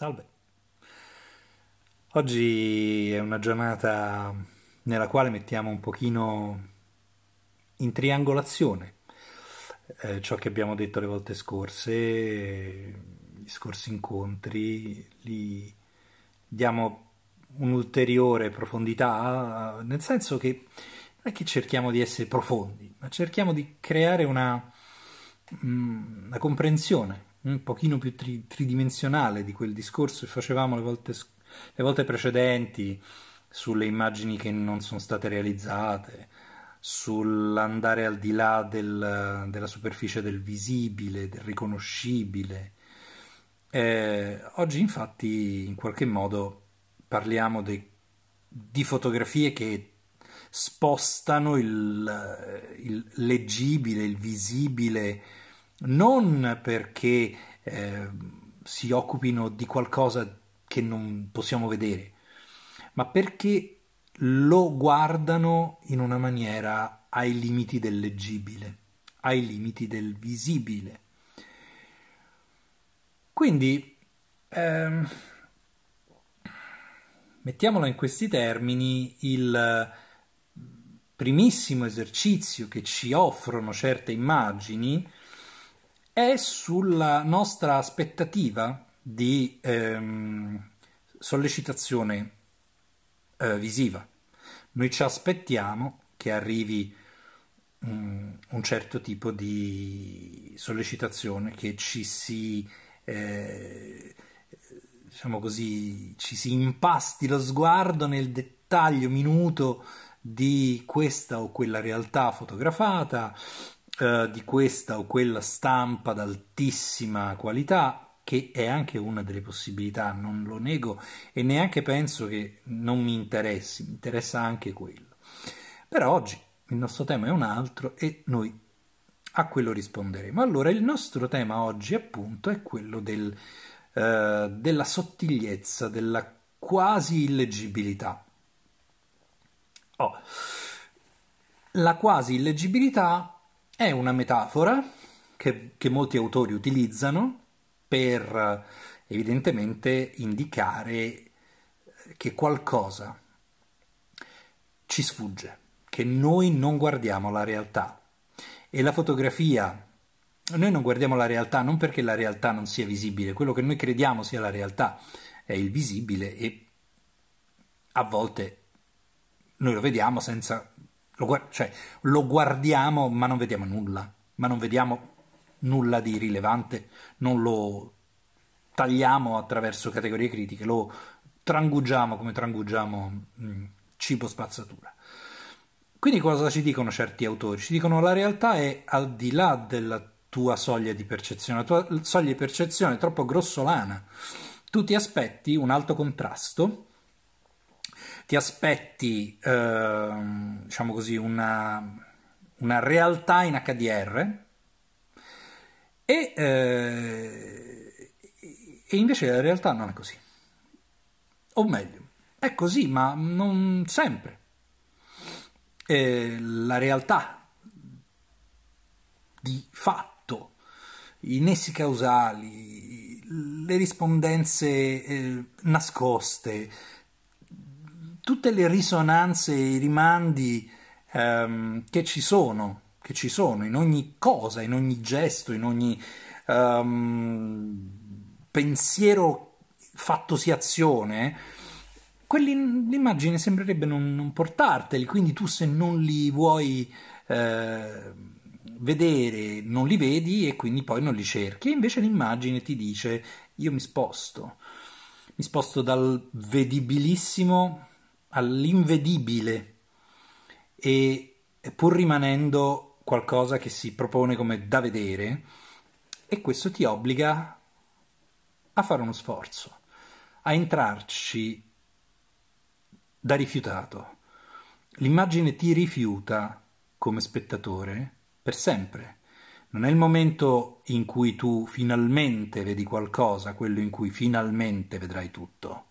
Salve. Oggi è una giornata nella quale mettiamo un pochino in triangolazione eh, ciò che abbiamo detto le volte scorse, gli scorsi incontri, li diamo un'ulteriore profondità, nel senso che non è che cerchiamo di essere profondi, ma cerchiamo di creare una, mm, una comprensione un pochino più tri- tridimensionale di quel discorso che facevamo le volte, le volte precedenti sulle immagini che non sono state realizzate, sull'andare al di là del, della superficie del visibile, del riconoscibile. Eh, oggi infatti in qualche modo parliamo de, di fotografie che spostano il, il leggibile, il visibile non perché eh, si occupino di qualcosa che non possiamo vedere, ma perché lo guardano in una maniera ai limiti del leggibile, ai limiti del visibile. Quindi, ehm, mettiamola in questi termini, il primissimo esercizio che ci offrono certe immagini è sulla nostra aspettativa di ehm, sollecitazione eh, visiva. Noi ci aspettiamo che arrivi mh, mm, un certo tipo di sollecitazione, che ci si, eh, diciamo così, ci si impasti lo sguardo nel dettaglio minuto di questa o quella realtà fotografata, eh, di questa o quella stampa d'altissima qualità che è anche una delle possibilità, non lo nego e neanche penso che non mi interessi, mi interessa anche quello. Però oggi il nostro tema è un altro e noi a quello risponderemo. Allora, il nostro tema oggi appunto è quello del, eh, della sottigliezza, della quasi illeggibilità. Oh. La quasi illeggibilità è una metafora che, che molti autori utilizzano per evidentemente indicare che qualcosa ci sfugge, che noi non guardiamo la realtà. E la fotografia, noi non guardiamo la realtà non perché la realtà non sia visibile, quello che noi crediamo sia la realtà è il visibile e a volte noi lo vediamo senza lo, cioè, lo guardiamo ma non vediamo nulla, ma non vediamo nulla di rilevante, non lo tagliamo attraverso categorie critiche, lo trangugiamo come trangugiamo mh, mm, cibo spazzatura. Quindi cosa ci dicono certi autori? Ci dicono la realtà è al di là della tua soglia di percezione, la tua soglia di percezione è troppo grossolana. Tu ti aspetti un alto contrasto ti aspetti, eh, diciamo così, una, una, realtà in HDR e, eh, e invece la realtà non è così. O meglio, è così, ma non sempre. Eh, la realtà di fatto, i nessi causali, le rispondenze eh, nascoste, tutte le risonanze e i rimandi ehm, che ci sono, che ci sono in ogni cosa, in ogni gesto, in ogni ehm, pensiero fattosi azione, l'immagine sembrerebbe non, non, portarteli, quindi tu se non li vuoi eh, vedere non li vedi e quindi poi non li cerchi, invece l'immagine ti dice io mi sposto, mi sposto dal vedibilissimo all'invedibile e pur rimanendo qualcosa che si propone come da vedere e questo ti obbliga a fare uno sforzo, a entrarci da rifiutato. L'immagine ti rifiuta come spettatore per sempre. Non è il momento in cui tu finalmente vedi qualcosa, quello in cui finalmente vedrai tutto.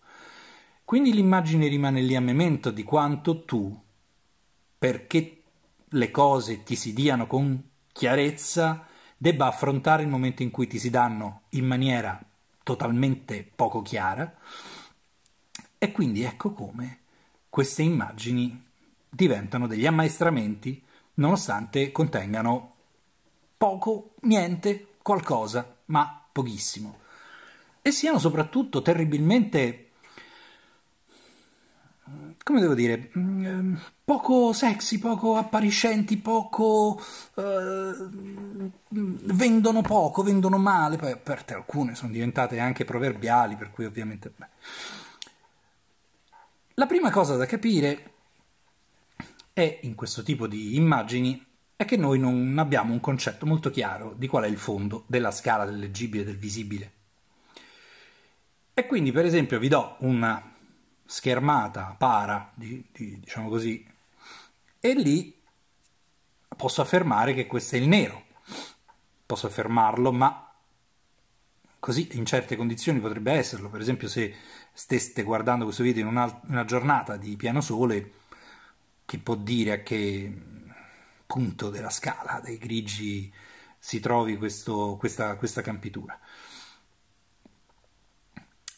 Quindi l'immagine rimane lì a memento di quanto tu, perché le cose ti si diano con chiarezza, debba affrontare il momento in cui ti si danno in maniera totalmente poco chiara. E quindi ecco come queste immagini diventano degli ammaestramenti nonostante contengano poco, niente, qualcosa, ma pochissimo. E siano soprattutto terribilmente come devo dire, mm, ehm, poco sexy, poco appariscenti, poco... Eh, mm, vendono poco, vendono male, poi per te alcune sono diventate anche proverbiali, per cui ovviamente... Beh. La prima cosa da capire è, in questo tipo di immagini, è che noi non abbiamo un concetto molto chiaro di qual è il fondo della scala del leggibile e del visibile. E quindi, per esempio, vi do una schermata para, di, di, diciamo così, e lì posso affermare che questo è il nero. Posso affermarlo, ma così in certe condizioni potrebbe esserlo. Per esempio, se steste guardando questo video in una, una giornata di pieno sole, chi può dire a che punto della scala dei grigi si trovi questo, questa, questa, campitura?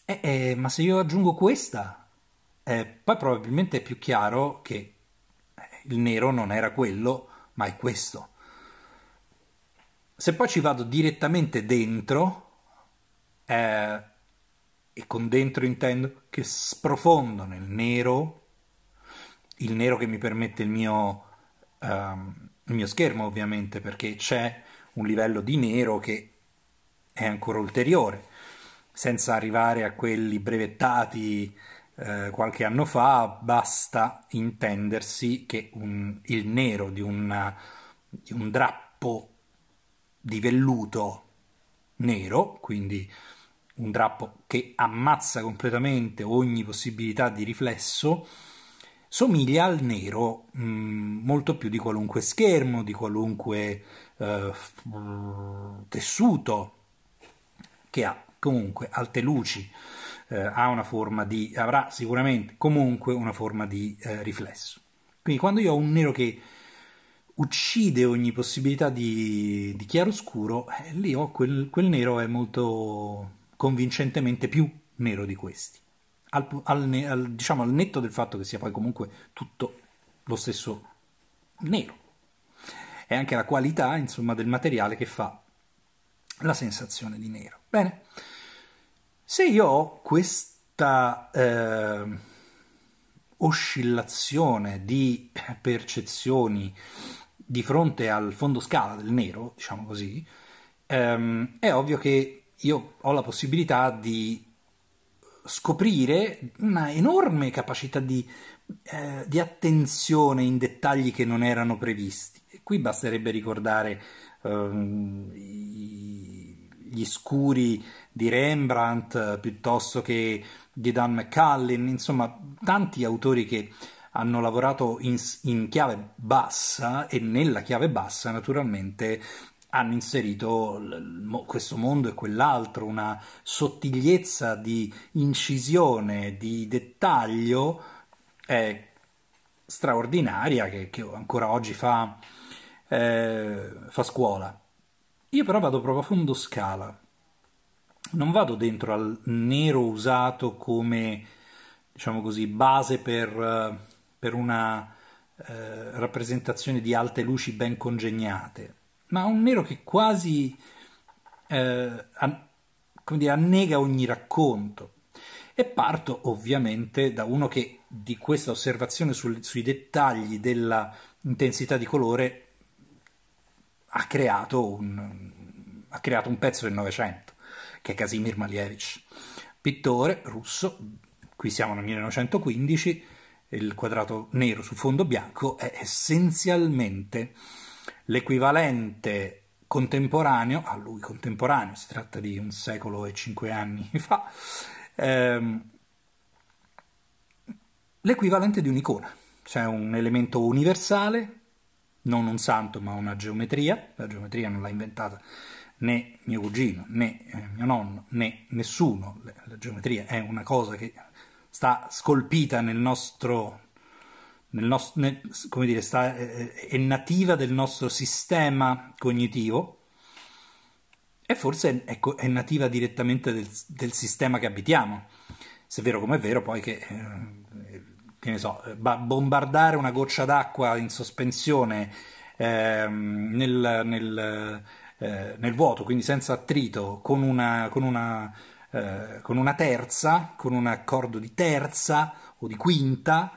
Eh, eh, ma se io aggiungo questa eh, poi probabilmente è più chiaro che eh, il nero non era quello, ma è questo. Se poi ci vado direttamente dentro, eh, e con dentro intendo che sprofondo nel nero, il nero che mi permette il mio, um, il mio schermo ovviamente, perché c'è un livello di nero che è ancora ulteriore, senza arrivare a quelli brevettati eh, qualche anno fa, basta intendersi che un, il nero di, una, di un drappo di velluto nero, quindi un drappo che ammazza completamente ogni possibilità di riflesso, somiglia al nero mh, mm, molto più di qualunque schermo, di qualunque eh, mm, tessuto che ha comunque alte luci eh, di, avrà sicuramente comunque una forma di eh, riflesso. Quindi quando io ho un nero che uccide ogni possibilità di, di chiaroscuro, eh, lì ho quel, quel, nero è molto convincentemente più nero di questi. Al, al, al, diciamo al netto del fatto che sia poi comunque tutto lo stesso nero. È anche la qualità, insomma, del materiale che fa la sensazione di nero. Bene. Se io ho questa eh, oscillazione di percezioni di fronte al fondo scala del nero, diciamo così, ehm, è ovvio che io ho la possibilità di scoprire una enorme capacità di, eh, di attenzione in dettagli che non erano previsti. E qui basterebbe ricordare ehm, gli scuri di Rembrandt eh, piuttosto che di Dan McCallin, insomma tanti autori che hanno lavorato in, in chiave bassa e nella chiave bassa naturalmente hanno inserito questo mondo e quell'altro, una sottigliezza di incisione, di dettaglio eh, straordinaria che, che, ancora oggi fa, eh, fa scuola. Io però vado proprio a fondo scala non vado dentro al nero usato come diciamo così, base per, eh, per una eh, rappresentazione di alte luci ben congegnate, ma un nero che quasi eh, an- dire, annega ogni racconto. E parto ovviamente da uno che di questa osservazione sul, sui dettagli della intensità di colore ha creato un, ha creato un pezzo del Novecento che è Casimir Malievich, pittore russo, qui siamo nel 1915, il quadrato nero su fondo bianco è essenzialmente l'equivalente contemporaneo, a lui contemporaneo, si tratta di un secolo e cinque anni fa, ehm, l'equivalente di un'icona, cioè un elemento universale, non un santo ma una geometria, la geometria non l'ha inventata né mio cugino, né eh, mio nonno, né nessuno. La, geometria è una cosa che sta scolpita nel nostro, nel nostro nel, come dire, sta, eh, eh, è nativa del nostro sistema cognitivo e forse è, ecco, è nativa direttamente del, del, sistema che abitiamo. Se è vero come è vero, poi che, che ne so, bombardare una goccia d'acqua in sospensione ehm, nel, nel eh, nel vuoto, quindi senza attrito, con una, con una, eh, con una terza, con un accordo di terza o di quinta,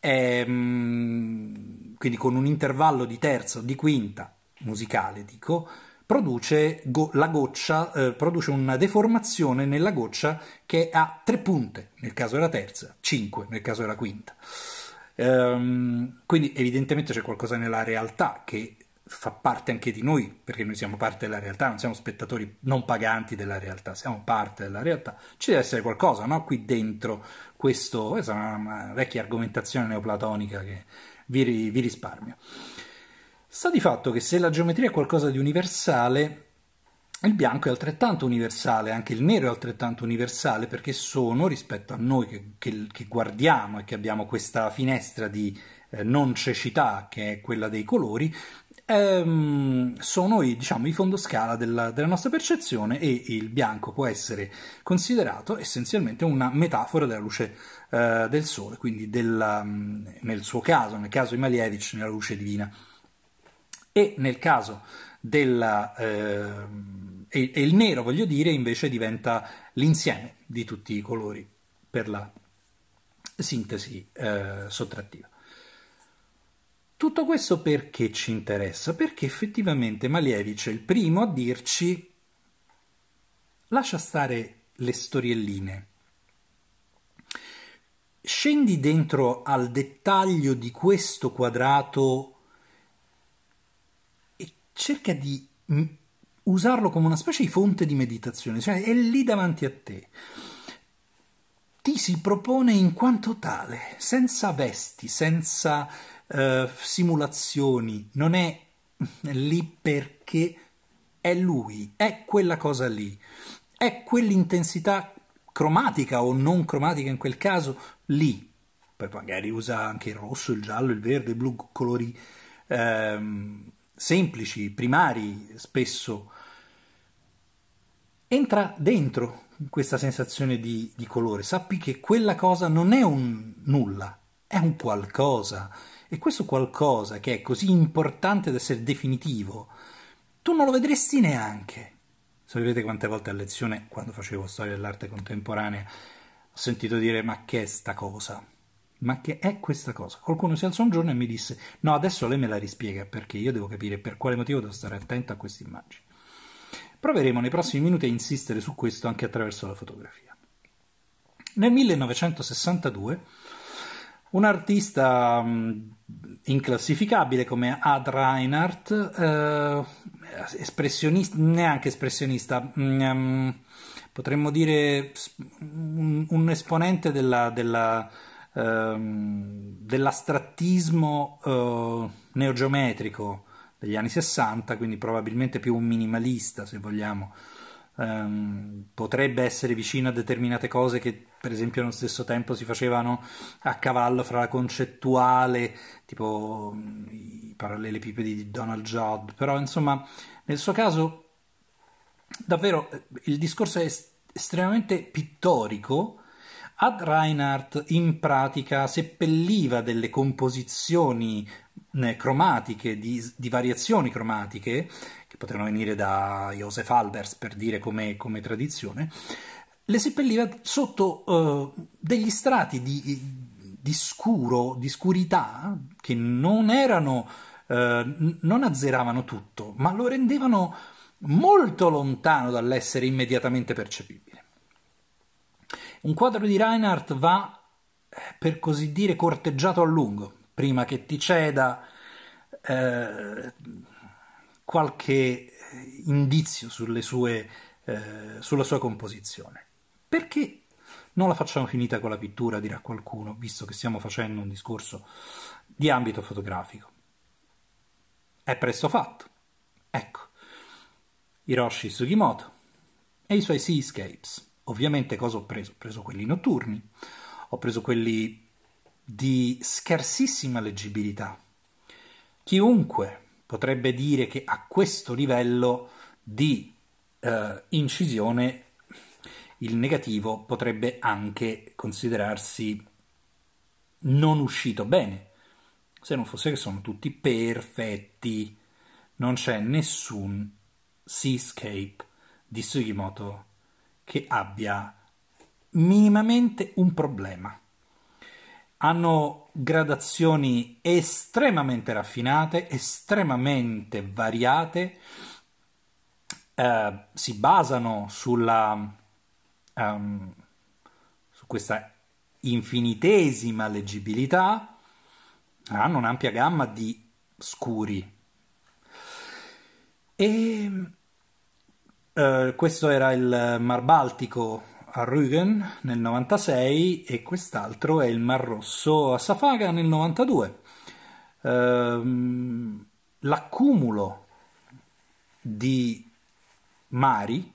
ehm, quindi con un intervallo di terza o di quinta musicale, dico, produce go- la goccia, eh, produce una deformazione nella goccia che ha tre punte, nel caso della terza, cinque nel caso della quinta. Ehm, quindi evidentemente c'è qualcosa nella realtà che fa parte anche di noi, perché noi siamo parte della realtà, non siamo spettatori non paganti della realtà, siamo parte della realtà. Ci deve essere qualcosa, no? Qui dentro questo, questa è una, vecchia argomentazione neoplatonica che vi, vi risparmio. Sta di fatto che se la geometria è qualcosa di universale, il bianco è altrettanto universale, anche il nero è altrettanto universale, perché sono, rispetto a noi che, che, che guardiamo e che abbiamo questa finestra di eh, non cecità, che è quella dei colori, ehm, sono i, diciamo, i fondoscala della, della nostra percezione e il bianco può essere considerato essenzialmente una metafora della luce eh, del sole, quindi della, mm, nel suo caso, nel caso di Malievich, nella luce divina. E nel caso della... Eh, e, e il nero, voglio dire, invece diventa l'insieme di tutti i colori per la sintesi eh, sottrattiva. Tutto questo perché ci interessa? Perché effettivamente Malievich è il primo a dirci lascia stare le storielline, scendi dentro al dettaglio di questo quadrato e cerca di mm, usarlo come una specie di fonte di meditazione, cioè è lì davanti a te. Ti si propone in quanto tale, senza vesti, senza uh, simulazioni, non è lì perché è lui, è quella cosa lì, è quell'intensità cromatica o non cromatica in quel caso lì. Poi magari usa anche il rosso, il giallo, il verde, il blu, colori ehm, semplici, primari spesso. Entra dentro questa sensazione di, di colore, sappi che quella cosa non è un nulla, è un qualcosa e questo qualcosa che è così importante ad essere definitivo, tu non lo vedresti neanche. Sapete quante volte a lezione, quando facevo storia dell'arte contemporanea, ho sentito dire ma che è sta cosa? Ma che è questa cosa? Qualcuno si alzò un giorno e mi disse no, adesso lei me la rispiega perché io devo capire per quale motivo devo stare attento a queste immagini. Proveremo nei prossimi minuti a insistere su questo anche attraverso la fotografia. Nel 1962 un artista mh, mm, inclassificabile come Ad Reinhardt, eh, espressionista, neanche espressionista, mh, mm, mm, potremmo dire un, un esponente della, della, eh, dell'astrattismo eh, neogeometrico degli anni 60, quindi probabilmente più un minimalista se vogliamo. Ehm, potrebbe essere vicino a determinate cose che per esempio nello stesso tempo si facevano a cavallo fra la concettuale, tipo mm, i parallelepipedi di Donald Judd, però insomma nel suo caso davvero eh, il discorso è estremamente pittorico. Ad Reinhardt in pratica seppelliva delle composizioni eh, cromatiche, di, di, variazioni cromatiche, che potevano venire da Joseph Albers per dire come, come tradizione, le seppelliva sotto eh, degli strati di, di, scuro, di scurità, che non erano, eh, non azzeravano tutto, ma lo rendevano molto lontano dall'essere immediatamente percepibile. Un quadro di Reinhardt va, eh, per così dire, corteggiato a lungo, prima che ti ceda eh, qualche eh, indizio sulle sue, eh, sulla sua composizione perché non la facciamo finita con la pittura, dirà qualcuno, visto che stiamo facendo un discorso di ambito fotografico. È presto fatto. Ecco, Hiroshi Sugimoto e i suoi seascapes. Ovviamente cosa ho preso? Ho preso quelli notturni, ho preso quelli di scarsissima leggibilità. Chiunque potrebbe dire che a questo livello di eh, incisione il negativo potrebbe anche considerarsi non uscito bene, se non fosse che sono tutti perfetti, non c'è nessun seascape di Sugimoto che abbia minimamente un problema. Hanno gradazioni estremamente raffinate, estremamente variate, eh, si basano sulla um, su questa infinitesima leggibilità hanno un'ampia gamma di scuri. E uh, questo era il Mar Baltico a Rügen nel 96 e quest'altro è il Mar Rosso a Safaga nel 92. Uh, ehm, l'accumulo di mari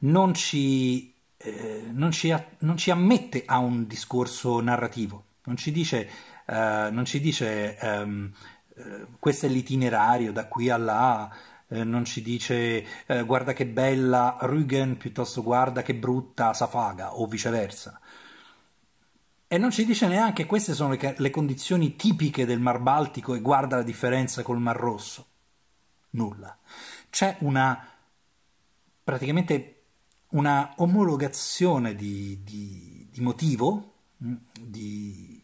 non ci, eh, non, ci non ci, ammette a un discorso narrativo, non ci dice, eh, non ci dice ehm, eh, questo è l'itinerario da qui a là, eh, non ci dice eh, guarda che bella Rügen piuttosto guarda che brutta Safaga o viceversa. E non ci dice neanche queste sono le condizioni tipiche del Mar Baltico e guarda la differenza col Mar Rosso. Nulla. C'è una praticamente una omologazione di, di, di motivo, mm, di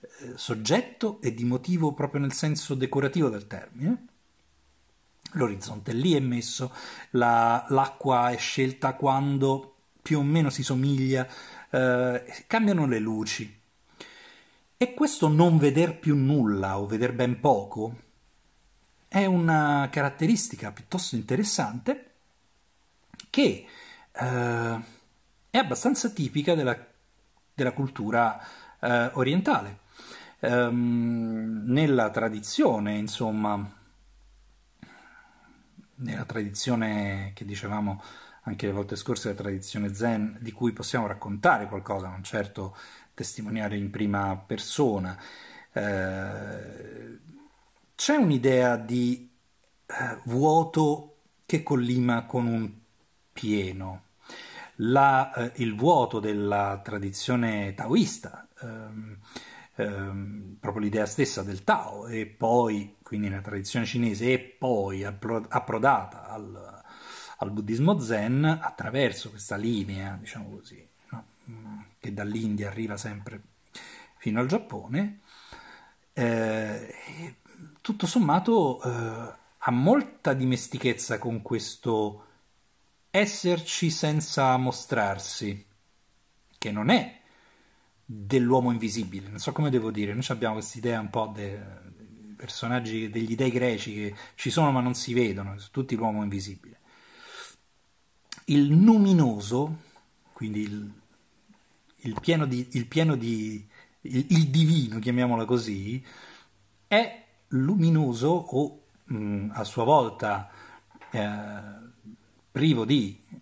eh, soggetto e di motivo proprio nel senso decorativo del termine. L'orizzonte lì è messo, la, l'acqua è scelta quando più o meno si somiglia, eh, cambiano le luci. E questo non veder più nulla o veder ben poco è una caratteristica piuttosto interessante che eh, è abbastanza tipica della, della cultura eh, orientale. Ehm, nella tradizione, insomma, nella tradizione che dicevamo anche le volte scorse, la tradizione zen, di cui possiamo raccontare qualcosa, non certo testimoniare in prima persona. Eh, c'è un'idea di eh, vuoto che collima con un pieno. La, eh, il vuoto della tradizione taoista, ehm, ehm, proprio l'idea stessa del Tao, e poi, quindi nella tradizione cinese, e poi approdata al, al, buddismo zen attraverso questa linea, diciamo così, no? Mm, che dall'India arriva sempre fino al Giappone, eh, tutto sommato eh, ha molta dimestichezza con questo esserci senza mostrarsi, che non è dell'uomo invisibile, non so come devo dire, noi abbiamo questa idea un po' dei personaggi degli dei greci che ci sono ma non si vedono, tutti l'uomo invisibile. Il numinoso, quindi il, il pieno di, il, pieno di il, il divino, chiamiamola così, è luminoso o mh, mm, a sua volta eh, privo di eh,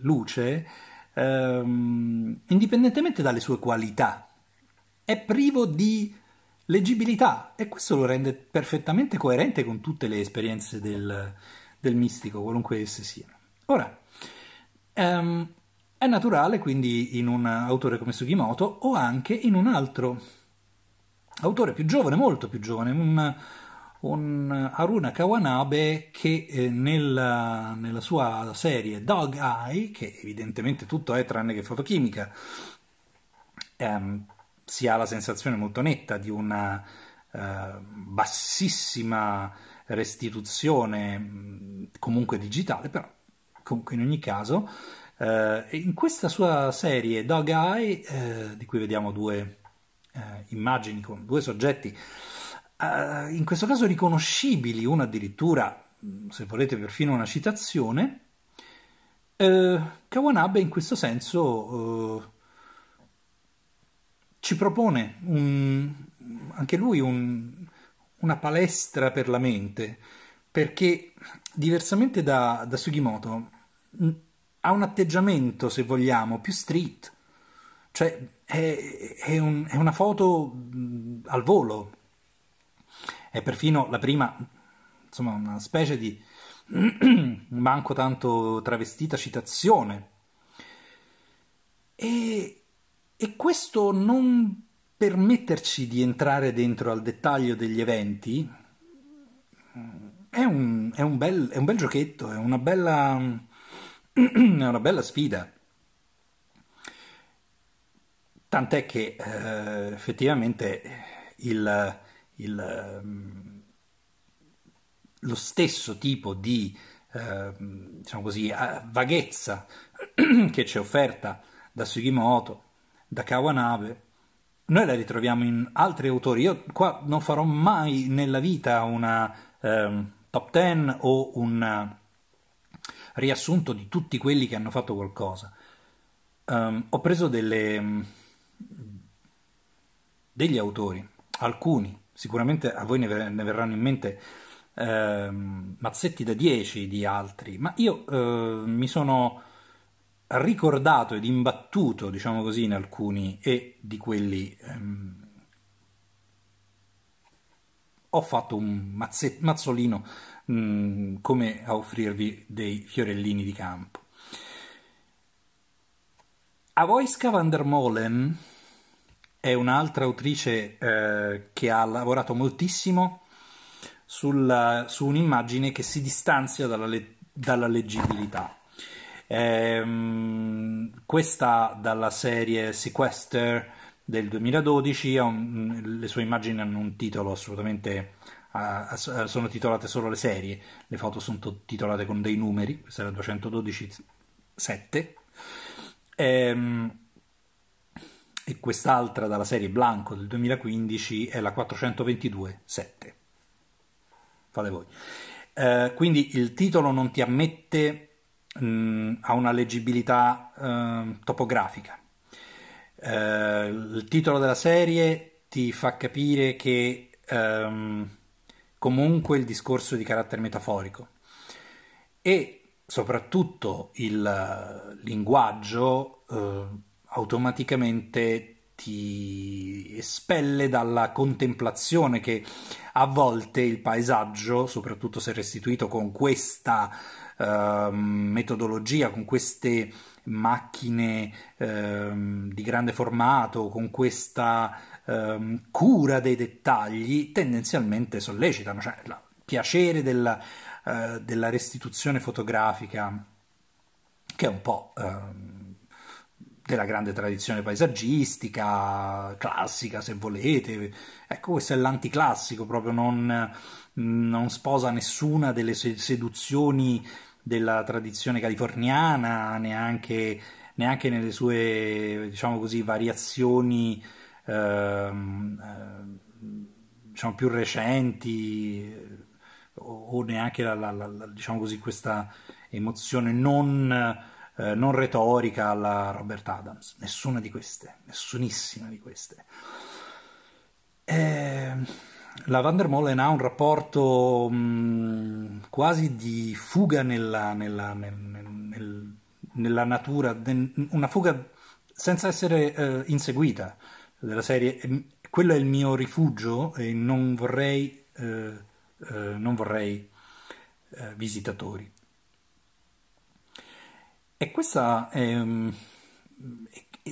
luce, ehm, indipendentemente dalle sue qualità, è privo di leggibilità e questo lo rende perfettamente coerente con tutte le esperienze del, del mistico, qualunque esse siano. Ora, ehm, è naturale quindi in un autore come Sugimoto o anche in un altro autore più giovane, molto più giovane, un un Haruna Kawanabe che eh, nella, nella, sua serie Dog Eye, che evidentemente tutto è tranne che fotochimica, ehm, si ha la sensazione molto netta di una eh, bassissima restituzione comunque digitale, però comunque in ogni caso eh, in questa sua serie Dog Eye, eh, di cui vediamo due eh, immagini con due soggetti eh, in questo caso riconoscibili, una addirittura, se volete, perfino una citazione. Eh, Kawanabe in questo senso eh, ci propone un, anche lui un, una palestra per la mente, perché diversamente da, da Sugimoto ha un atteggiamento, se vogliamo, più street, cioè è, è, un, è una foto al volo, è perfino la prima, insomma, una specie di manco tanto travestita citazione. E, e questo non permetterci di entrare dentro al dettaglio degli eventi è un, è un, bel, è un bel giochetto, è una bella, è una bella sfida. Tant'è che eh, effettivamente il, il, ehm, lo stesso tipo di eh, diciamo così, vaghezza che ci è offerta da Sugimoto, da Kawanabe, noi la ritroviamo in altri autori. Io qua non farò mai nella vita una eh, top ten o un riassunto di tutti quelli che hanno fatto qualcosa. Um, ho preso delle, degli autori, alcuni, sicuramente a voi ne, ver- ne verranno in mente eh, mazzetti da 10 di altri, ma io eh, mi sono ricordato ed imbattuto, diciamo così, in alcuni e di quelli ehm, ho fatto un mazze- mazzolino mhmm, come a offrirvi dei fiorellini di campo. A voi Scavandermolen è un'altra autrice eh, che ha lavorato moltissimo sulla, su un'immagine che si distanzia dalla, le, dalla leggibilità. Ehm, questa dalla serie Sequester del 2012, un, le sue immagini hanno un titolo assolutamente sono titolate solo le serie, le foto sono titolate con dei numeri, questa era 212 7. Ehm, e quest'altra dalla serie Blanco del 2015 è la 422-7. Fate voi. Eh, quindi il titolo non ti ammette mh, mm, a una leggibilità eh, topografica. Eh, il titolo della serie ti fa capire che ehm, comunque il discorso è di carattere metaforico e soprattutto il linguaggio eh, automaticamente ti espelle dalla contemplazione che a volte il paesaggio, soprattutto se restituito con questa uh, metodologia, con queste macchine uh, di grande formato, con questa uh, cura dei dettagli, tendenzialmente sollecitano, cioè il piacere della, eh, della restituzione fotografica, che è un po' della grande tradizione paesaggistica, classica se volete. Ecco, questo è l'anticlassico, proprio non, non sposa nessuna delle seduzioni della tradizione californiana, neanche, neanche nelle sue, diciamo così, variazioni ehm, ehm diciamo più recenti o, o neanche la, la, la, diciamo così, questa emozione non eh, non retorica alla Robert Adams, nessuna di queste, nessunissima di queste. E ehm, la Van der Molen ha un rapporto mh, mm, quasi di fuga nella, nella, nel, nel, nella natura, de, una fuga senza essere eh, inseguita della serie. Ehm, quello è il mio rifugio e non vorrei, eh, eh, non vorrei eh, visitatori. E questa è, ehm,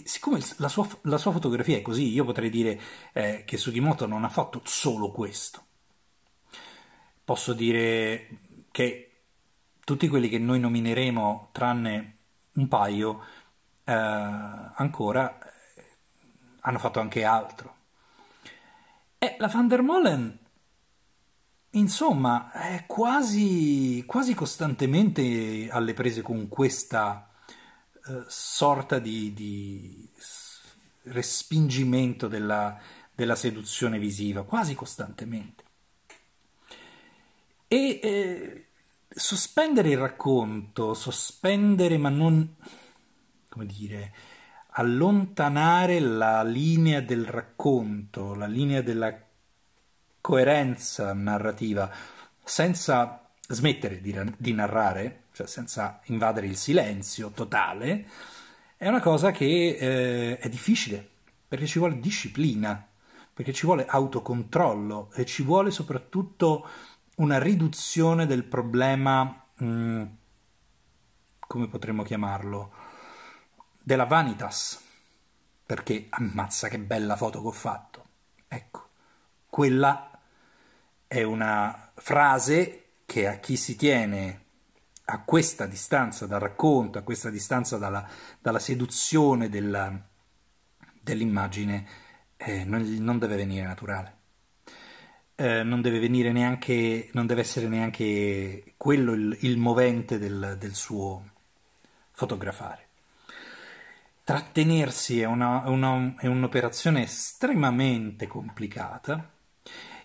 siccome la sua, la sua, fotografia è così, io potrei dire eh, che Sugimoto non ha fatto solo questo. Posso dire che tutti quelli che noi nomineremo, tranne un paio, eh, ancora eh, hanno fatto anche altro. E la Van der Molen Insomma, è quasi, quasi costantemente alle prese con questa eh, sorta di, di, respingimento della, della seduzione visiva, quasi costantemente. E eh, sospendere il racconto, sospendere ma non, come dire, allontanare la linea del racconto, la linea della coerenza narrativa, senza smettere di, di narrare, cioè senza invadere il silenzio totale, è una cosa che eh, è difficile, perché ci vuole disciplina, perché ci vuole autocontrollo e ci vuole soprattutto una riduzione del problema, mh, mm, come potremmo chiamarlo, della vanitas, perché ammazza che bella foto che ho fatto. Ecco, quella è una frase che a chi si tiene a questa distanza dal racconto, a questa distanza dalla, dalla seduzione della, dell'immagine, eh, non, non, deve venire naturale. Eh, non deve venire neanche, non deve essere neanche quello il, il movente del, del, suo fotografare. Trattenersi è, una, una, è un'operazione estremamente complicata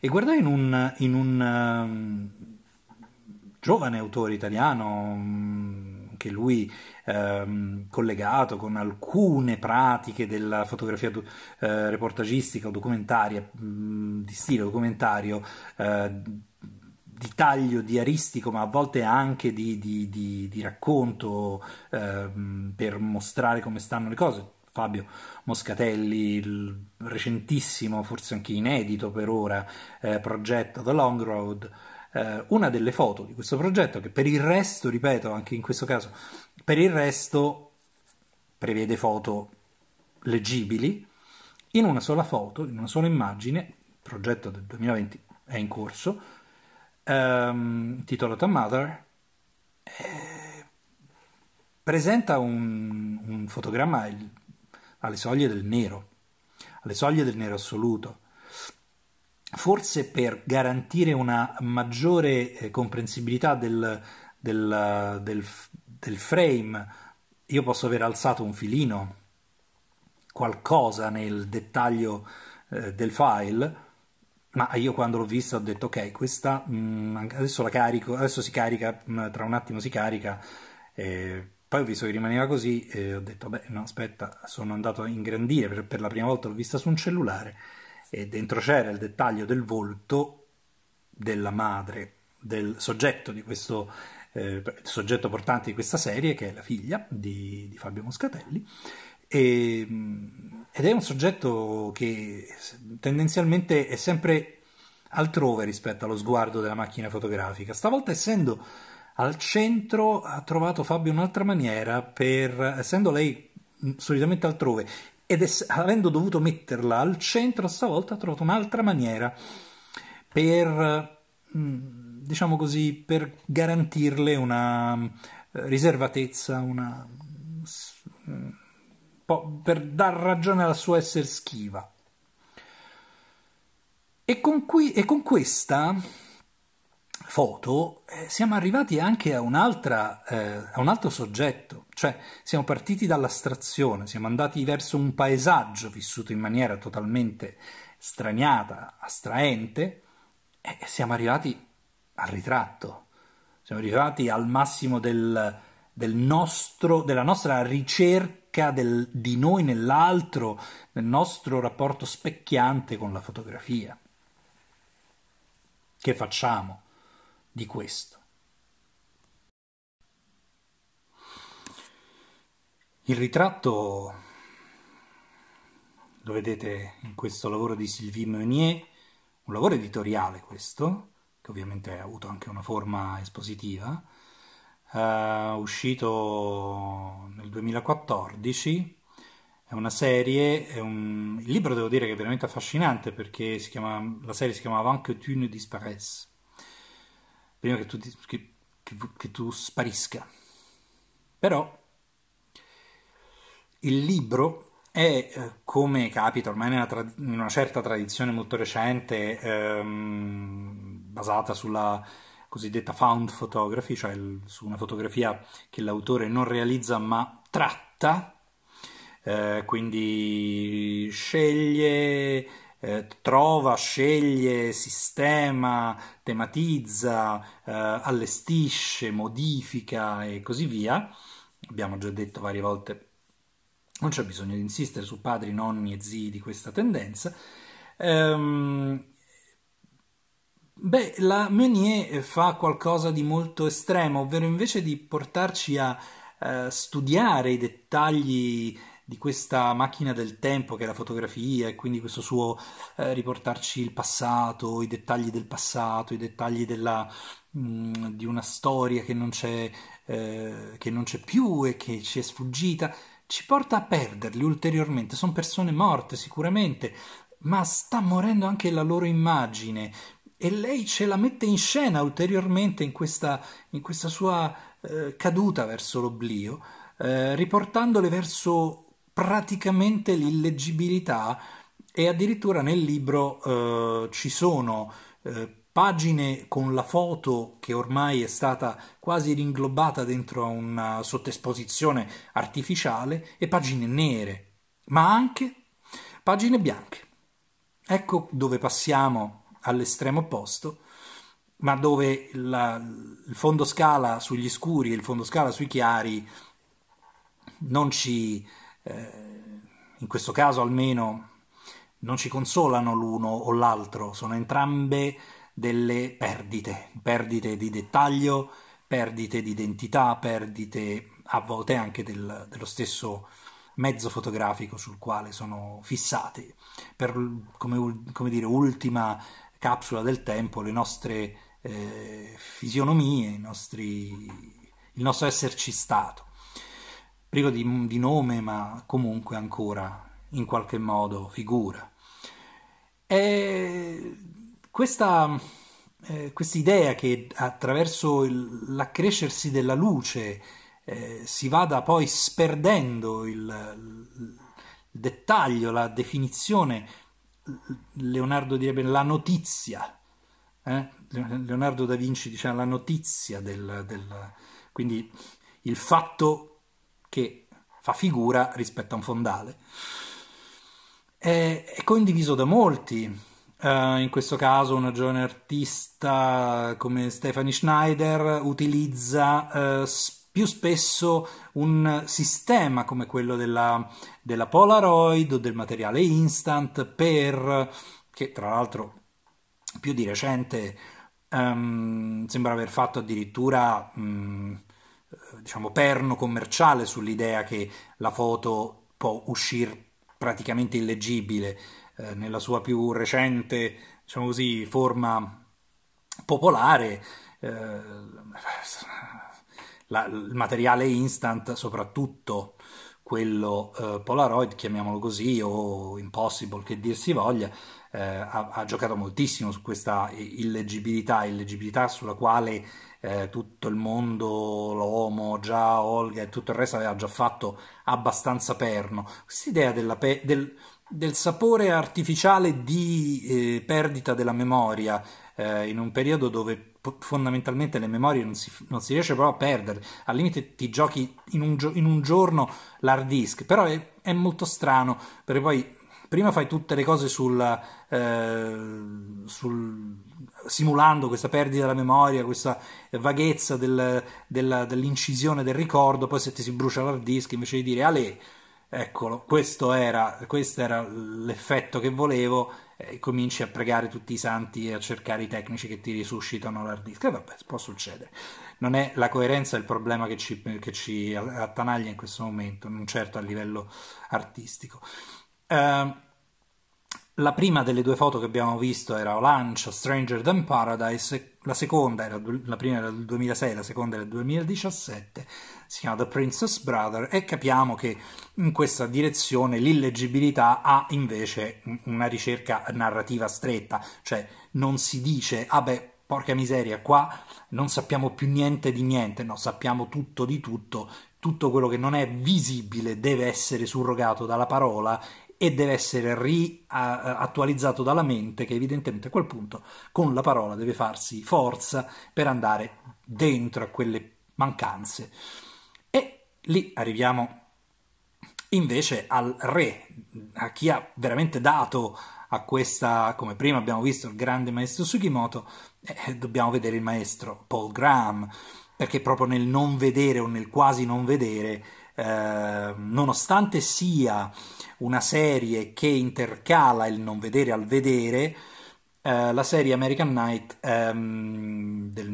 e guardai in un, in un uh, giovane autore italiano um, che lui Ehm, collegato con alcune pratiche della fotografia do, eh, reportagistica o documentaria, mh, mm, di stile documentario, eh, di taglio diaristico, ma a volte anche di, di, di, di racconto ehm, per mostrare come stanno le cose. Fabio Moscatelli, il recentissimo, forse anche inedito per ora, eh, progetto The Long Road. Eh, una delle foto di questo progetto, che per il resto, ripeto, anche in questo caso, per il resto prevede foto leggibili, in una sola foto, in una sola immagine, progetto del 2020 è in corso, ehm, titolata Mother, eh, presenta un, un fotogramma, il alle soglie del nero, alle soglie del nero assoluto. Forse per garantire una maggiore eh, comprensibilità del, del, del, del frame, io posso aver alzato un filino, qualcosa nel dettaglio eh, del file, ma io quando l'ho vista ho detto ok, questa mh, mm, adesso la carico, adesso si carica, mh, mm, tra un attimo si carica, eh, poi ho visto che rimaneva così e ho detto, beh, no, aspetta, sono andato a ingrandire, per, per la prima volta l'ho vista su un cellulare e dentro c'era il dettaglio del volto della madre, del soggetto di questo eh, soggetto portante di questa serie, che è la figlia di, di Fabio Moscatelli. E, mm, ed è un soggetto che tendenzialmente è sempre altrove rispetto allo sguardo della macchina fotografica. Stavolta, essendo al centro ha trovato Fabio un'altra maniera per, essendo lei solitamente altrove ed es- avendo dovuto metterla al centro, stavolta ha trovato un'altra maniera per, mm, diciamo così, per garantirle una eh, riservatezza, una, mm, per dar ragione alla sua essere schiva. E con, qui, e con questa foto eh, siamo arrivati anche a, eh, a, un altro soggetto, cioè siamo partiti dall'astrazione, siamo andati verso un paesaggio vissuto in maniera totalmente straniata, astraente, e siamo arrivati al ritratto, siamo arrivati al massimo del, del nostro, della nostra ricerca del, di noi nell'altro, nel nostro rapporto specchiante con la fotografia. Che facciamo? di questo. Il ritratto lo vedete in questo lavoro di Sylvie Meunier, un lavoro editoriale questo, che ovviamente ha avuto anche una forma espositiva, uh, uscito nel 2014, è una serie, è un... il libro devo dire che è veramente affascinante perché si chiama... la serie si chiamava Anche tu ne disparaisse, prima che tu, ti, che, che, che tu sparisca. Però il libro è, eh, come capita ormai nella trad- in una certa tradizione molto recente, ehm, basata sulla cosiddetta found photography, cioè il, su una fotografia che l'autore non realizza ma tratta, eh, quindi sceglie eh, trova, sceglie, sistema, tematizza, eh, allestisce, modifica e così via. Abbiamo già detto varie volte, non c'è bisogno di insistere su padri, nonni e zii di questa tendenza. Ehm, beh, la Meunier fa qualcosa di molto estremo, ovvero invece di portarci a eh, studiare i dettagli di questa macchina del tempo che è la fotografia e quindi questo suo eh, riportarci il passato, i dettagli del passato, i dettagli della, mh, mm, di una storia che non, c'è, eh, che non c'è più e che ci è sfuggita, ci porta a perderli ulteriormente. Sono persone morte sicuramente, ma sta morendo anche la loro immagine e lei ce la mette in scena ulteriormente in questa, in questa sua eh, caduta verso l'oblio, eh, riportandole verso praticamente l'illeggibilità e addirittura nel libro eh, ci sono eh, pagine con la foto che ormai è stata quasi ringlobata dentro a una sottesposizione artificiale e pagine nere, ma anche pagine bianche. Ecco dove passiamo all'estremo opposto, ma dove la, il fondo scala sugli scuri e il fondo scala sui chiari non ci eh, in questo caso almeno non ci consolano l'uno o l'altro, sono entrambe delle perdite, perdite di dettaglio, perdite di identità, perdite a volte anche del, dello stesso mezzo fotografico sul quale sono fissate. Per, come, come dire, ultima capsula del tempo, le nostre eh, fisionomie, nostri, il nostro esserci stato privo di, di nome ma comunque ancora in qualche modo figura. E questa eh, idea che attraverso il, l'accrescersi della luce eh, si vada poi sperdendo il, il, dettaglio, la definizione, Leonardo direbbe la notizia, eh? Leonardo da Vinci diceva la notizia, del, del, quindi il fatto che fa figura rispetto a un fondale. È, è condiviso da molti, Uh, in questo caso una giovane artista come Stephanie Schneider utilizza uh, più spesso un sistema come quello della, della, Polaroid o del materiale instant per, che tra l'altro più di recente um, sembra aver fatto addirittura um, eh, diciamo, perno commerciale sull'idea che la foto può uscire praticamente illeggibile eh, nella sua più recente diciamo così, forma popolare. Eh, la, il materiale instant, soprattutto quello eh, Polaroid, chiamiamolo così, o Impossible che dir si voglia, eh, ha, ha, giocato moltissimo su questa illeggibilità, illeggibilità sulla quale eh, tutto il mondo, l'uomo, già Olga e tutto il resto aveva già fatto abbastanza perno. Quest'idea della pe- del, del sapore artificiale di eh, perdita della memoria eh, in un periodo dove po- fondamentalmente le memorie non si, non si, riesce proprio a perdere al limite ti giochi in un, gio- in un giorno l'hard disk però è, è, molto strano perché poi prima fai tutte le cose sul, eh, sul simulando questa perdita della memoria, questa vaghezza del, del, dell'incisione del ricordo, poi se ti si brucia l'hard disk invece di dire Ale, eccolo, questo era, questo era l'effetto che volevo, e cominci a pregare tutti i santi e a cercare i tecnici che ti risuscitano l'hard disk, e vabbè, può succedere. Non è la coerenza il problema che ci, che ci attanaglia in questo momento, non certo a livello artistico. Uh, la prima delle due foto che abbiamo visto era Olancho, Stranger Than Paradise, la seconda era, la prima era del 2006, la seconda era del 2017, si chiama The Princess Brother e capiamo che in questa direzione l'illeggibilità ha invece una ricerca narrativa stretta, cioè non si dice, ah beh, porca miseria, qua non sappiamo più niente di niente, no, sappiamo tutto di tutto, tutto quello che non è visibile deve essere surrogato dalla parola e deve essere riattualizzato dalla mente che evidentemente a quel punto con la parola deve farsi forza per andare dentro a quelle mancanze. E lì arriviamo invece al re, a chi ha veramente dato a questa, come prima abbiamo visto il grande maestro Sugimoto, eh, dobbiamo vedere il maestro Paul Graham, perché proprio nel non vedere o nel quasi non vedere Ehm, nonostante sia una serie che intercala il non vedere al vedere, eh, la serie American Night ehm, del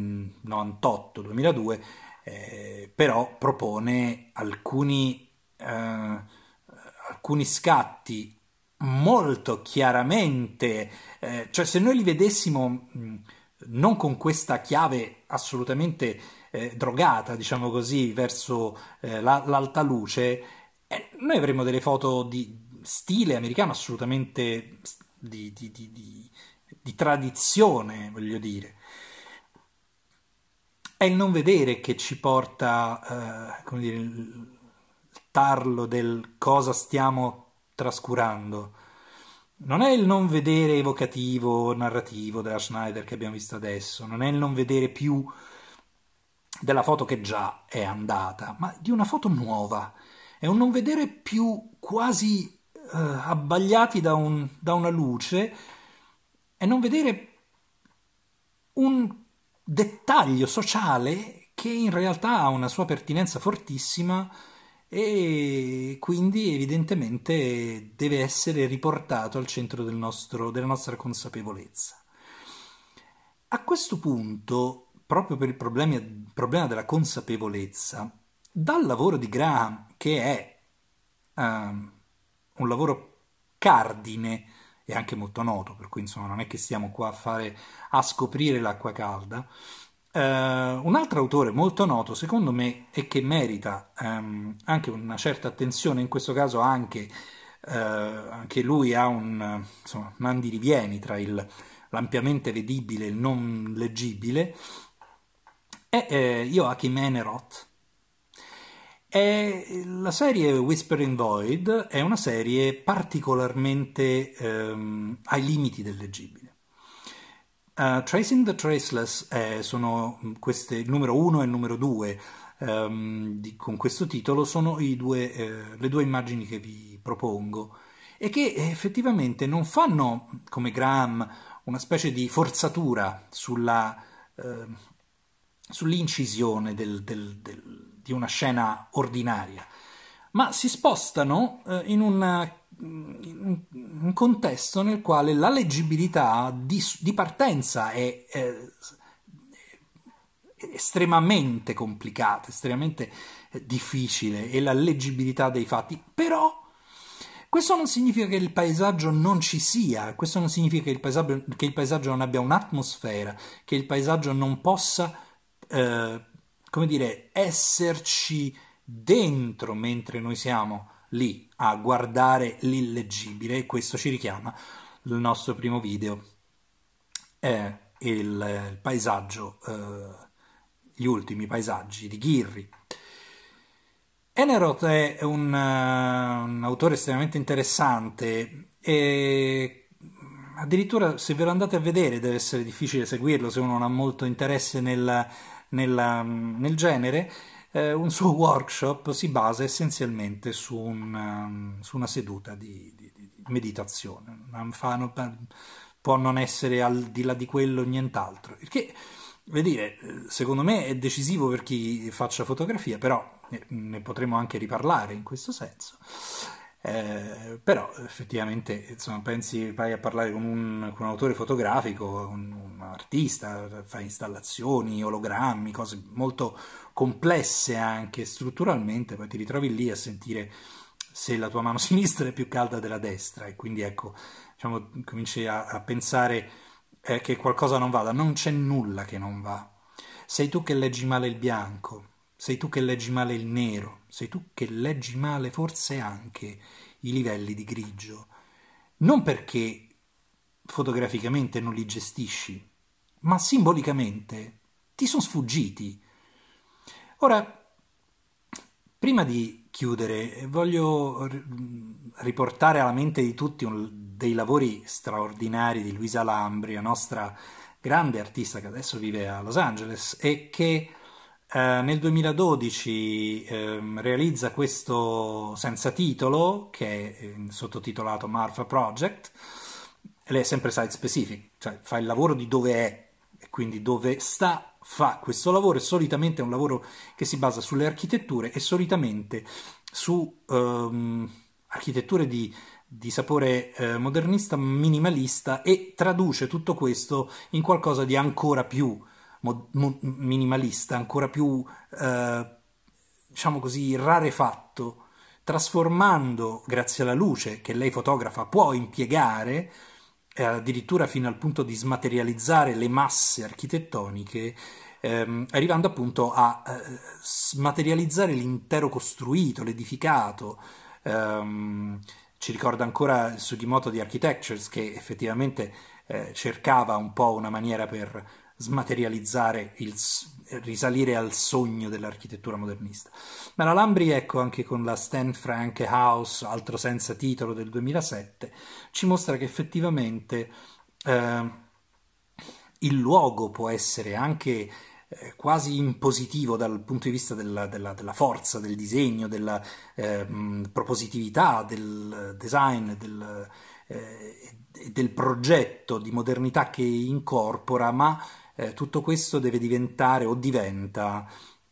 98-2002 eh, però propone alcuni, eh, alcuni scatti molto chiaramente, eh, cioè se noi li vedessimo mh, mm, non con questa chiave assolutamente eh, drogata, diciamo così, verso eh, la, l'alta luce, eh, noi avremo delle foto di stile americano assolutamente di, di, di, di tradizione, voglio dire. È il non vedere che ci porta, eh, come dire, il tarlo del cosa stiamo trascurando. Non è il non vedere evocativo, narrativo della Schneider che abbiamo visto adesso, non è il non vedere più della foto che già è andata, ma di una foto nuova. È un non vedere più quasi eh, abbagliati da, un, da una luce e non vedere un dettaglio sociale che in realtà ha una sua pertinenza fortissima e quindi evidentemente deve essere riportato al centro del nostro, della nostra consapevolezza. A questo punto proprio per il problema, problema della consapevolezza, dal lavoro di Graham, che è uh, un lavoro cardine e anche molto noto, per cui insomma non è che stiamo qua a, fare, a scoprire l'acqua calda, Uh, un altro autore molto noto, secondo me, e che merita um, anche una certa attenzione, in questo caso anche, uh, anche lui ha un, insomma, un andivieni tra l'ampiamente vedibile e il non leggibile, è eh, Joachim Eneroth. E la serie Whispering Void è una serie particolarmente ehm, ai limiti del leggibile. Uh, Tracing the Traceless è, sono queste, il numero 1 e il numero 2 ehm, di, con questo titolo sono due, eh, le due immagini che vi propongo e che effettivamente non fanno come Graham una specie di forzatura sulla eh, sull'incisione del, del, del, di una scena ordinaria, ma si spostano eh, in, una, in, un contesto nel quale la leggibilità di, di partenza è, è, è estremamente complicata, estremamente eh, difficile e la leggibilità dei fatti, però questo non significa che il paesaggio non ci sia, questo non significa che il paesaggio, che il paesaggio non abbia un'atmosfera, che il paesaggio non possa eh, come dire, esserci dentro mentre noi siamo lì a guardare l'illegibile e questo ci richiama il nostro primo video è il, il paesaggio eh, gli ultimi paesaggi di Ghirri Eneroth è un, uh, un autore estremamente interessante e addirittura se ve lo andate a vedere deve essere difficile seguirlo se uno non ha molto interesse nel nella, mm, nel genere, eh, un suo workshop si basa essenzialmente su, un, mm, su una seduta di, di, di meditazione. Manfano può non essere al di là di quello nient'altro, perché Vuol dire, secondo me è decisivo per chi faccia fotografia, però ne potremo anche riparlare in questo senso. Eh, però effettivamente insomma, pensi, vai a parlare con un, con un autore fotografico, un, un, artista, fa installazioni, ologrammi, cose molto complesse anche strutturalmente, poi ti ritrovi lì a sentire se la tua mano sinistra è più calda della destra e quindi ecco, diciamo, cominci a, a pensare eh, che qualcosa non vada, non c'è nulla che non va. Sei tu che leggi male il bianco, sei tu che leggi male il nero, sei tu che leggi male forse anche i livelli di grigio, non perché fotograficamente non li gestisci, ma simbolicamente ti sono sfuggiti. Ora, prima di chiudere, voglio riportare alla mente di tutti un, dei lavori straordinari di Luisa Lambria, nostra grande artista che adesso vive a Los Angeles e che eh, nel 2012 um, ehm, realizza questo senza titolo che è ehm, sottotitolato Marfa Project, lei è sempre site specific, cioè fa il lavoro di dove è e quindi dove sta fa questo lavoro e solitamente è un lavoro che si basa sulle architetture e solitamente su um, architetture di, di sapore eh, modernista minimalista e traduce tutto questo in qualcosa di ancora più minimalista, ancora più, eh, diciamo così, rarefatto, trasformando, grazie alla luce che lei fotografa può impiegare, eh, addirittura fino al punto di smaterializzare le masse architettoniche, ehm, arrivando appunto a eh, smaterializzare l'intero costruito, l'edificato. Ehm, ci ricorda ancora il Sugimoto di Architectures che effettivamente eh, cercava un po' una maniera per smaterializzare, il, risalire al sogno dell'architettura modernista. Ma la Lambri, ecco, anche con la Stan Frank House, altro senza titolo del 2007, ci mostra che effettivamente eh, il luogo può essere anche eh, quasi impositivo dal punto di vista della, della, della forza, del disegno, della eh, propositività, del design, del, eh, del, progetto di modernità che incorpora, ma eh, tutto questo deve diventare o diventa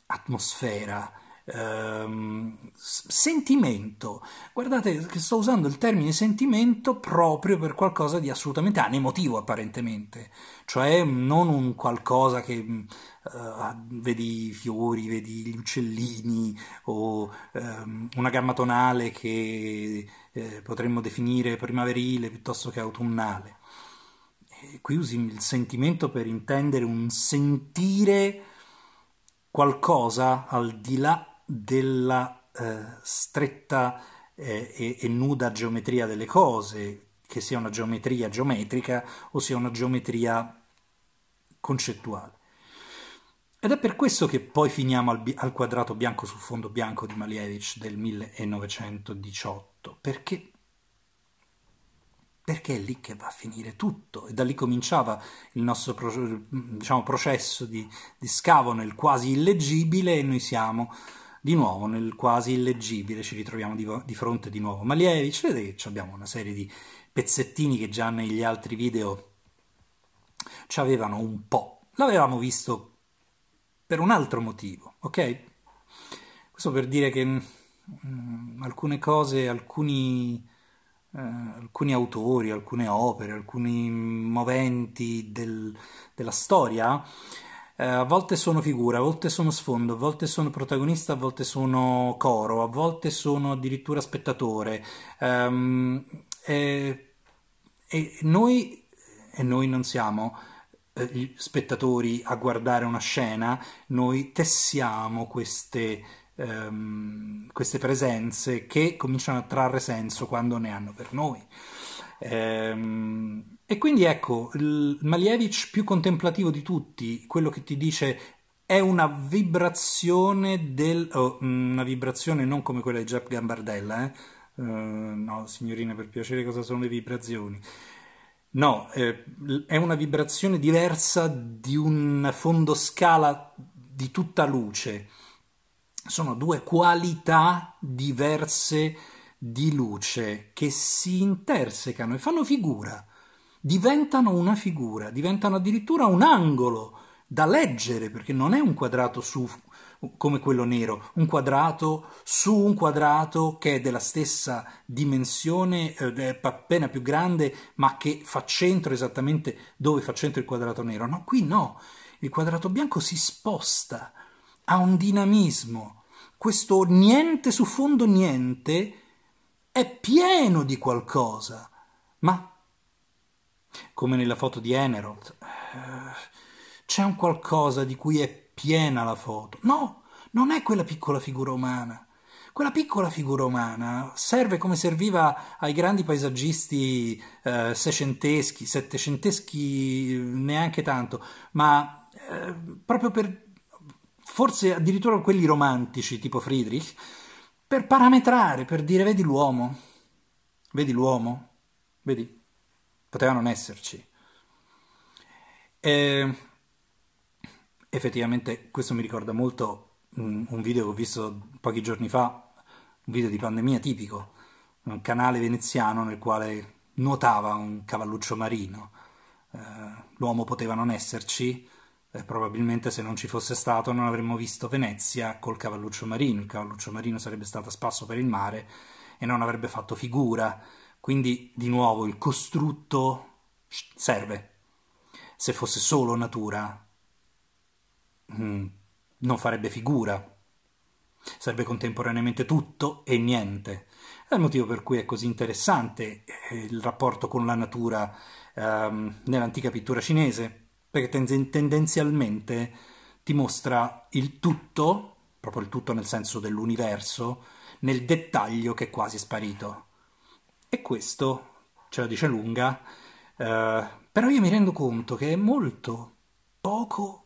atmosfera, ehm, sentimento. Guardate che sto usando il termine sentimento proprio per qualcosa di assolutamente anemotivo apparentemente, cioè non un qualcosa che... Uh, vedi i fiori, vedi gli uccellini o um, una gamma tonale che eh, potremmo definire primaverile piuttosto che autunnale qui usi il sentimento per intendere un sentire qualcosa al di là della eh, stretta eh, e, e nuda geometria delle cose, che sia una geometria geometrica o sia una geometria concettuale. Ed è per questo che poi finiamo al, al quadrato bianco sul fondo bianco di Malievich del 1918, perché perché è lì che va a finire tutto e da lì cominciava il nostro diciamo, processo di, di, scavo nel quasi illeggibile e noi siamo di nuovo nel quasi illeggibile, ci ritroviamo di, di fronte di nuovo a Malievich, vedete che abbiamo una serie di pezzettini che già negli altri video ci avevano un po', l'avevamo visto per un altro motivo, ok? Questo per dire che mh, mm, alcune cose, alcuni eh, alcuni autori, alcune opere, alcuni moventi del, della storia, eh, a volte sono figura, a volte sono sfondo, a volte sono protagonista, a volte sono coro, a volte sono addirittura spettatore. Um, e, e, noi, e noi non siamo eh, spettatori a guardare una scena, noi tessiamo queste ehm, queste presenze che cominciano a trarre senso quando ne hanno per noi. Ehm, e quindi ecco, il Malievich più contemplativo di tutti, quello che ti dice è una vibrazione del... Oh, mm, una vibrazione non come quella di Jap Gambardella, eh? uh, no, signorina, per piacere cosa sono le vibrazioni? No, eh, è una vibrazione diversa di un fondo scala di tutta luce sono due qualità diverse di luce che si intersecano e fanno figura, diventano una figura, diventano addirittura un angolo da leggere perché non è un quadrato su come quello nero, un quadrato su un quadrato che è della stessa dimensione, eh, appena più grande, ma che fa centro esattamente dove fa centro il quadrato nero. No, qui no, il quadrato bianco si sposta, ha un dinamismo, questo niente su fondo niente è pieno di qualcosa, ma come nella foto di Emerald, eh, c'è un qualcosa di cui è piena la foto. No, non è quella piccola figura umana. Quella piccola figura umana serve come serviva ai grandi paesaggisti eh, seicenteschi, settecenteschi neanche tanto, ma eh, proprio per forse addirittura quelli romantici tipo Friedrich, per parametrare, per dire vedi l'uomo, vedi l'uomo, vedi, poteva non esserci. E, effettivamente questo mi ricorda molto un video che ho visto pochi giorni fa, un video di pandemia tipico, un canale veneziano nel quale nuotava un cavalluccio marino. Eh, l'uomo poteva non esserci, eh, probabilmente se non ci fosse stato non avremmo visto Venezia col cavalluccio marino, il cavalluccio marino sarebbe stato a spasso per il mare e non avrebbe fatto figura. Quindi di nuovo il costrutto serve. Se fosse solo natura mh, mm, non farebbe figura. Sarebbe contemporaneamente tutto e niente. È il motivo per cui è così interessante eh, il rapporto con la natura ehm, nell'antica pittura cinese perché ten- tendenzialmente ti mostra il tutto, proprio il tutto nel senso dell'universo, nel dettaglio che è quasi sparito. E questo ce la dice lunga, eh, però io mi rendo conto che è molto poco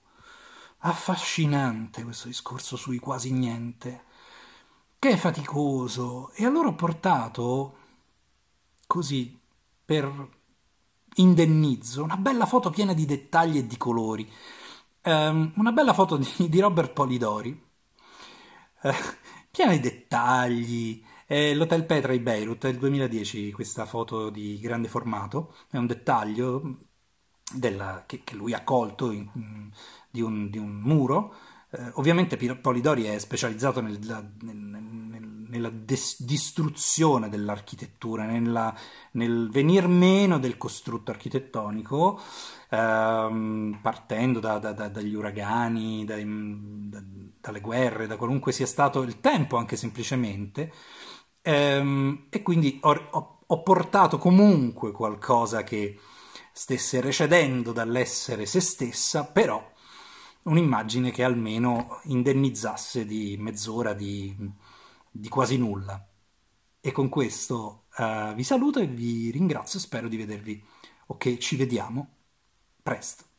affascinante questo discorso sui quasi niente, che è faticoso e allora ho portato così per indennizzo, una bella foto piena di dettagli e di colori, um, una bella foto di, di Robert Polidori, uh, piena di dettagli. Eh, L'Hotel Petra di Beirut del 2010, questa foto di grande formato, è un dettaglio della, che, che, lui ha colto in, di, un, di, un, muro. Eh, ovviamente Polidori è specializzato nel, nel, nel nella des- distruzione dell'architettura, nella, nel venir meno del costrutto architettonico, ehm, partendo da, da, da, dagli uragani, dai, mm, dalle guerre, da qualunque sia stato il tempo anche semplicemente, ehm, e quindi ho, ho, ho portato comunque qualcosa che stesse recedendo dall'essere se stessa, però un'immagine che almeno indennizzasse di mezz'ora di di quasi nulla. E con questo uh, vi saluto e vi ringrazio, spero di vedervi o okay, che ci vediamo presto.